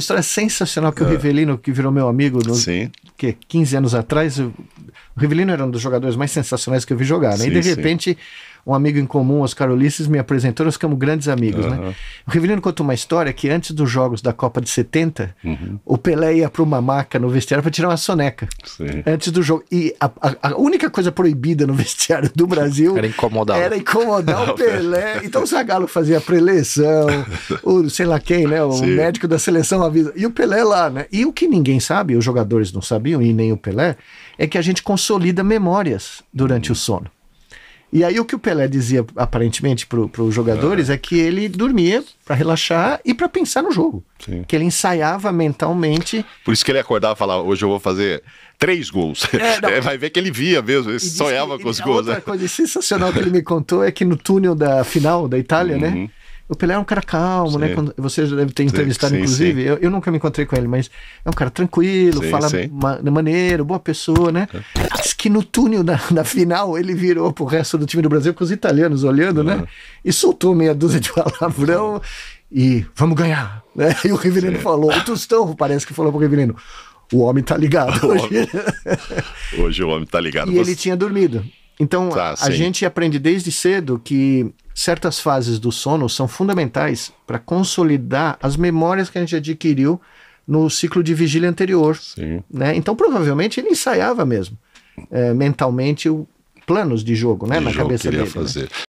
história sensacional que é. o Rivelino, que virou meu amigo no, que, 15 anos atrás, eu o Rivelino era um dos jogadores mais sensacionais que eu vi jogar, né? Sim, e de repente, sim. um amigo em comum, Oscar Ulisses, me apresentou, nós ficamos grandes amigos, uhum. né? O Rivelino conta uma história que antes dos jogos da Copa de 70, uhum. o Pelé ia para uma maca no vestiário para tirar uma soneca. Sim. Antes do jogo. E a, a, a, única coisa proibida no vestiário do Brasil era incomodar, era incomodar o Pelé. É. Então o Zagallo fazia a preleção, o sei lá quem, né? O médico da seleção avisa. E o Pelé lá, né? E o que ninguém sabe, os jogadores não sabiam, e nem o Pelé, é que a gente consolida memórias durante o hum. sono. E aí o que o Pelé dizia aparentemente para os jogadores é. é. que ele dormia para relaxar e para pensar no jogo. Sim. Que ele ensaiava mentalmente. Por isso que ele acordava e falava: hoje eu vou fazer três gols. É, vai ver que ele via mesmo, ele sonhava que, com os gols. Outra né? coisa sensacional que ele me contou é que no túnel da final da Itália, né? uhum. né? O Pelé é um cara calmo, né? sim. né? Quando, você já deve ter entrevistado, sim, inclusive. Sim. Eu, eu, nunca me encontrei com ele, mas é um cara tranquilo, fala ma maneiro, boa pessoa, né? É. Acho que no túnel da, da, final ele virou pro resto do time do Brasil com os italianos olhando, né? É. E soltou meia dúzia de palavrão e vamos ganhar. Né? E o Riverino falou, o Tostão parece que falou pro Riverino. O homem tá ligado hoje. hoje o homem tá ligado. E você... ele tinha dormido. Então, tá, a gente aprende desde cedo que certas fases do sono são fundamentais para consolidar as memórias que a gente adquiriu no ciclo de vigília anterior. Sim. Né? Então, provavelmente, ele ensaiava mesmo é, mentalmente o, planos de jogo, né? De na jogo cabeça que ele ia dele, né? fazer. Né?